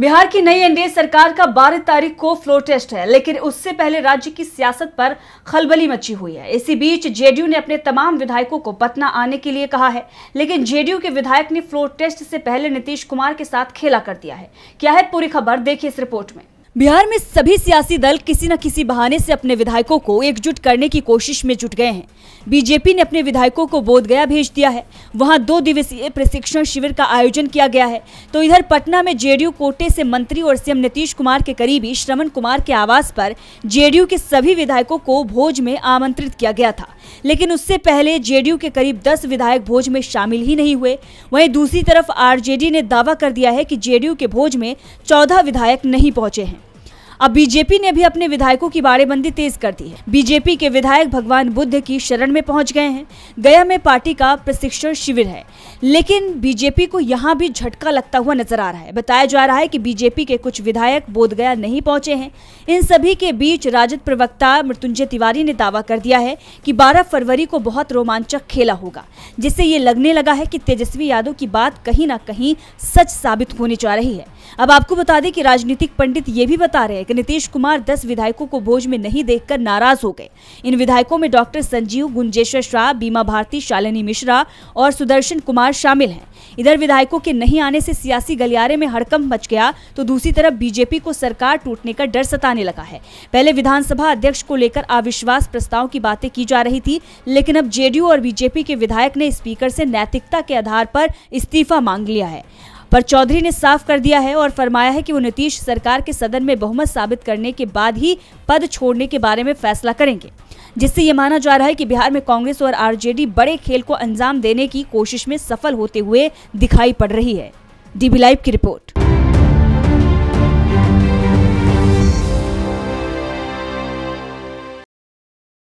बिहार की नई एनडीए सरकार का 12 तारीख को फ्लोर टेस्ट है लेकिन उससे पहले राज्य की सियासत पर खलबली मची हुई है इसी बीच जेडीयू ने अपने तमाम विधायकों को पटना आने के लिए कहा है लेकिन जेडीयू के विधायक ने फ्लोर टेस्ट से पहले नीतीश कुमार के साथ खेला कर दिया है क्या है पूरी खबर देखिए इस रिपोर्ट में बिहार में सभी सियासी दल किसी न किसी बहाने से अपने विधायकों को एकजुट करने की कोशिश में जुट गए हैं बीजेपी ने अपने विधायकों को बोधगया भेज दिया है वहां दो दिवसीय प्रशिक्षण शिविर का आयोजन किया गया है तो इधर पटना में जेडीयू कोटे से मंत्री और सीएम नीतीश कुमार के करीबी श्रवण कुमार के आवास पर जेडीयू के सभी विधायकों को भोज में आमंत्रित किया गया था लेकिन उससे पहले जेडीयू के करीब दस विधायक भोज में शामिल ही नहीं हुए वही दूसरी तरफ आर ने दावा कर दिया है कि जेडीयू के भोज में चौदह विधायक नहीं पहुंचे हैं अब बीजेपी ने भी अपने विधायकों की बाड़ेबंदी तेज कर दी है बीजेपी के विधायक भगवान बुद्ध की शरण में पहुंच गए हैं गया में पार्टी का प्रशिक्षण शिविर है लेकिन बीजेपी को यहाँ भी झटका लगता हुआ नजर आ रहा है बताया जा रहा है की बीजेपी के कुछ विधायक बोधगया नहीं पहुंचे हैं इन सभी के बीच राजद प्रवक्ता मृत्युंजय तिवारी ने दावा कर दिया है कि बारह फरवरी को बहुत रोमांचक खेला होगा जिससे ये लगने लगा है कि तेजस्वी यादव की बात कहीं ना कहीं सच साबित होने जा रही है अब आपको बता दें कि राजनीतिक पंडित ये भी बता रहे हैं विधायक नीतीश कुमार दस विधायकों को भोज में नहीं देखकर नाराज हो गए इन विधायकों में डॉक्टर संजीव गुंजेश्वर शाह बीमा भारती शालिनी मिश्रा और सुदर्शन कुमार शामिल हैं इधर विधायकों के नहीं आने से सियासी गलियारे में हड़कंप मच गया तो दूसरी तरफ बीजेपी को सरकार टूटने का डर सताने लगा है पहले विधानसभा अध्यक्ष को लेकर अविश्वास प्रस्ताव की बातें की जा रही थी लेकिन अब जेडीयू और बीजेपी के विधायक ने स्पीकर से नैतिकता के आधार पर इस्तीफा मांग लिया है पर चौधरी ने साफ कर दिया है और फरमाया है कि वो नीतीश सरकार के सदन में बहुमत साबित करने के बाद ही पद छोड़ने के बारे में फैसला करेंगे जिससे ये माना जा रहा है कि बिहार में कांग्रेस और आरजेडी बड़े खेल को अंजाम देने की कोशिश में सफल होते हुए दिखाई पड़ रही है डीबी लाइव की रिपोर्ट